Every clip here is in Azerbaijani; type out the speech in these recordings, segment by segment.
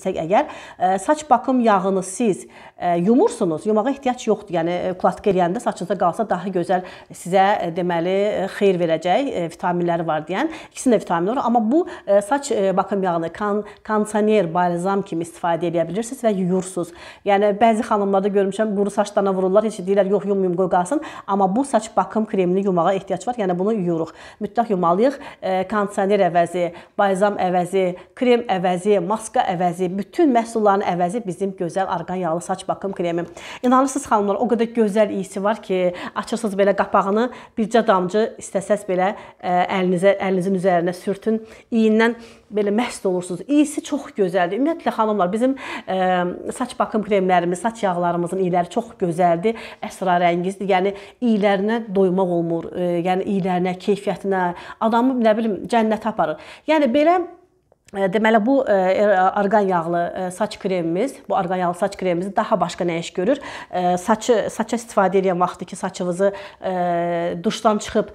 desək əgər, e, saç bakım yağını siz e, yumursunuz, yumağa ehtiyac yoxdur. Yəni klatka e, eləyəndə saçınıza qalsa daha gözəl sizə deməli xeyir verəcək, vitaminləri var deyən. İkisində vitamin var, amma bu saç bakım yağını kan kondisioner, balzam kimi istifadə edə bilirsiniz və yuyursunuz. Yəni bəzi xanımlarda görmüşəm quru saçlarına vururlar, heç deyirlər yox yummayım qoy qalsın, amma bu saç bakım kremini yumağa ehtiyac var. Yəni bunu yuyuruq. Mütləq yumalıyıq. Kondisioner əvəzi, balzam əvəzi, krem əvəzi, maska əvəzi bütün məhsulların əvəzi bizim gözəl argan yağlı saç bakım kremi. İnanırsınız xanımlar, o qədər gözəl iyisi var ki, açırsınız belə qapağını, bircə damcı istəsəz belə e, əlinizə, əlinizin üzərinə sürtün. İyindən belə məst olursunuz. İyisi çox gözəldir. Ümumiyyətlə xanımlar, bizim ə, e, saç bakım kremlərimiz, saç yağlarımızın iyiləri çox gözəldir, əsrarəngizdir. Yəni iyilərinə doymaq olmur. E, yəni iyilərinə, keyfiyyətinə, adamı nə bilim cənnətə aparır. Yəni belə Deməli bu e, e, argan yağlı e, saç kremimiz, bu argan yağlı saç kremimiz daha başqa nə iş görür? Saçı saça istifadə edən vaxtı ki, saçınızı duşdan çıxıb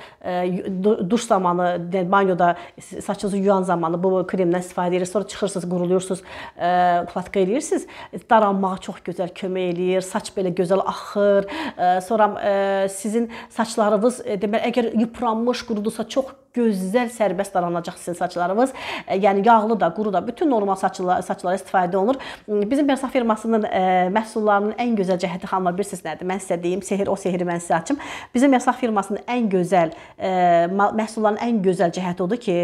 duş zamanı, banyoda saçınızı yuyan zamanı bu kremdən istifadə edirsiniz, sonra çıxırsınız, quruluyursunuz, platka eləyirsiniz. Daranmağa çox gözəl kömək eləyir, saç belə gözəl axır. Sonra sizin saçlarınız deməli əgər yıpranmış, qurudursa çox gözəl sərbəst daranacaq sizin saçlarınız. Yəni yağ yağlı da, quru da bütün normal saçlar saçlara istifadə olunur. Bizim Bersaf firmasının ə, e, məhsullarının ən gözəl cəhəti xanımlar bilirsiniz nədir? Mən sizə deyim, sehir o sehri mən sizə açım. Bizim Bersaf firmasının ən gözəl ə, e, məhsullarının ən gözəl cəhəti odur ki,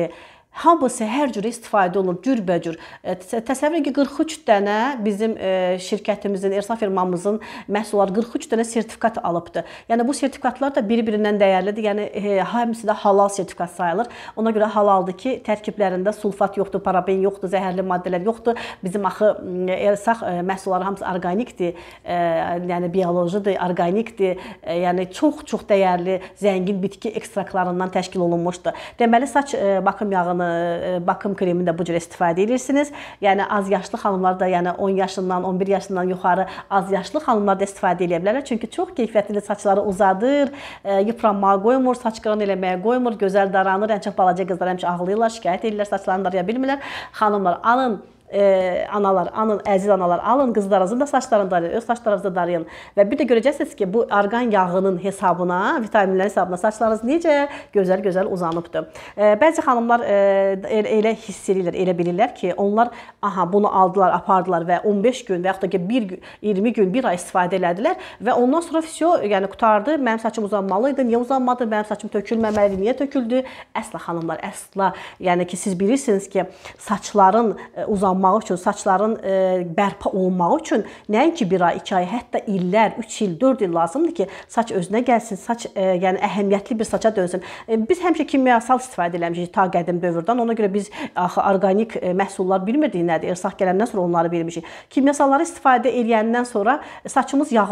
hamısı hər cür istifadə olur, cürbəcür. E, təsəvvür edin ki, 43 dənə bizim e, şirkətimizin, Ersaf firmamızın məhsulları 43 dənə sertifikat alıbdı. Yəni bu sertifikatlar da bir-birindən dəyərlidir. Yəni e, hamısı da halal sertifikat sayılır. Ona görə halaldır ki, tərkiblərində sulfat yoxdur, paraben yoxdur, zəhərli maddələr yoxdur. Bizim axı Ersaf məhsulları hamısı orqanikdir. Yəni biolojidir, orqanikdir. Yəni çox-çox dəyərli, zəngin bitki ekstraktlarından təşkil olunmuşdur. Deməli saç bakım yağını E, bakım kremi də bu cür istifadə edirsiniz. Yəni az yaşlı xanımlar da, yəni 10 yaşından, 11 yaşından yuxarı az yaşlı xanımlar da istifadə edə bilərlər. Çünki çox keyfiyyətli saçları uzadır, e, yıpranmağa qoymur, saç qıran eləməyə qoymur, gözəl daranır. Ən çox balaca qızlar həmişə ağlayırlar, şikayət edirlər, saçlarını daraya bilmirlər. Xanımlar, alın e, analar, anın, əziz analar, alın qızlarınızın da saçlarını darayın, öz saçlarınızı darayın. Və bir də görəcəksiniz ki, bu arqan yağının hesabına, vitaminlərin hesabına saçlarınız necə gözəl-gözəl uzanıbdır. E, bəzi xanımlar e, el, elə hiss edirlər, elə bilirlər ki, onlar aha bunu aldılar, apardılar və 15 gün və yaxud da ki 1 gün, 20 gün, 1 ay istifadə elədilər və ondan sonra fisio, yəni qutardı. Mənim saçım uzanmalı idi, niyə uzanmadı? Mənim saçım tökülməməli, niyə töküldü? Əsla xanımlar, əsla. Yəni ki siz bilirsiniz ki, saçların e, uzanması qurtarmaq üçün, saçların e, bərpa olunmaq üçün nəinki 1 ay, 2 ay, hətta illər, 3 il, 4 il lazımdır ki, saç özünə gəlsin, saç e, yəni əhəmiyyətli bir saça dönsün. E, biz həmişə kimyasal istifadə eləmişik ta qədim dövrdən. Ona görə biz axı orqanik e, məhsullar bilmirdik nədir. Ersaq gələndən sonra onları bilmişik. Kimyasalları istifadə edəndən sonra saçımız yağlanır